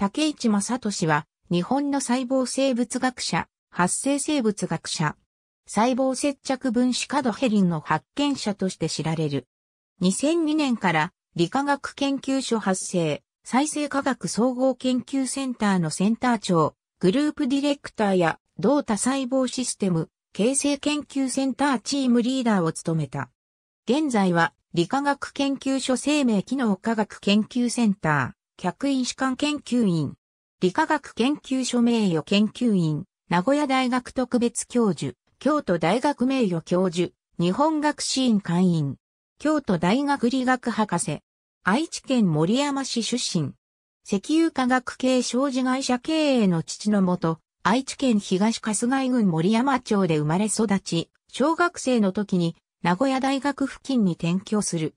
竹市正俊は、日本の細胞生物学者、発生生物学者、細胞接着分子カドヘリンの発見者として知られる。2002年から理化学研究所発生、再生科学総合研究センターのセンター長、グループディレクターや、同多細胞システム、形成研究センターチームリーダーを務めた。現在は、理化学研究所生命機能科学研究センター、客員士官研究員、理化学研究所名誉研究員、名古屋大学特別教授、京都大学名誉教授、日本学士院会員、京都大学理学博士、愛知県森山市出身、石油化学系商事会社経営の父のもと、愛知県東春日井郡森山町で生まれ育ち、小学生の時に名古屋大学付近に転居する。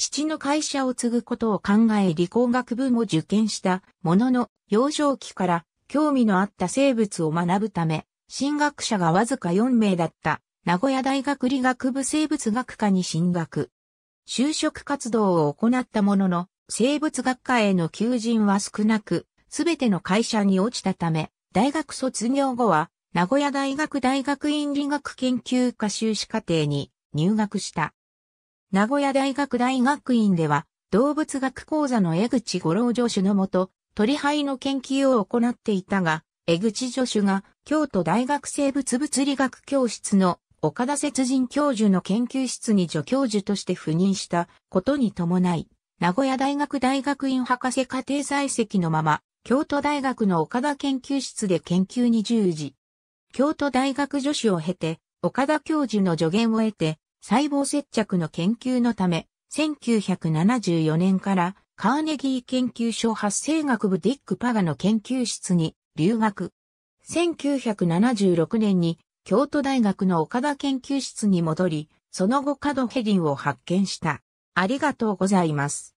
父の会社を継ぐことを考え理工学部も受験したものの、幼少期から興味のあった生物を学ぶため、進学者がわずか4名だった名古屋大学理学部生物学科に進学。就職活動を行ったものの、生物学科への求人は少なく、すべての会社に落ちたため、大学卒業後は、名古屋大学大学院理学研究科修士課程に入学した。名古屋大学大学院では、動物学講座の江口五郎助手のもと、鳥肺の研究を行っていたが、江口助手が京都大学生物物理学教室の岡田節人教授の研究室に助教授として赴任したことに伴い、名古屋大学大学院博士課程在籍のまま、京都大学の岡田研究室で研究に従事。京都大学助手を経て、岡田教授の助言を得て、細胞接着の研究のため、1974年からカーネギー研究所発生学部ディック・パガの研究室に留学。1976年に京都大学の岡田研究室に戻り、その後カドヘリンを発見した。ありがとうございます。